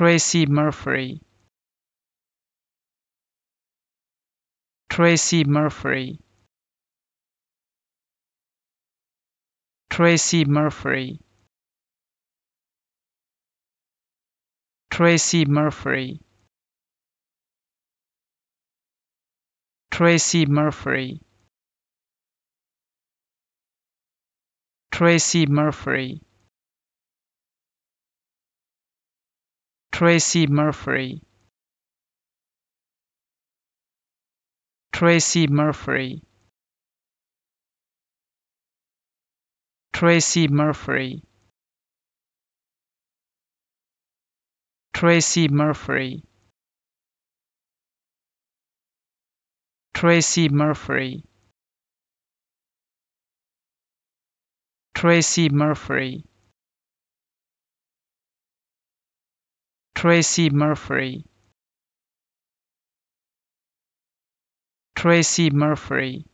Tracy Murphy Tracy Murphy Tracy Murphy Tracy Murphy Tracy Murphy Tracy Murphy Tracy Murphy Tracy Murphy Tracy Murphy Tracy Murphy Tracy Murphy Tracy Murphy Tracy Murphy Tracy Murphy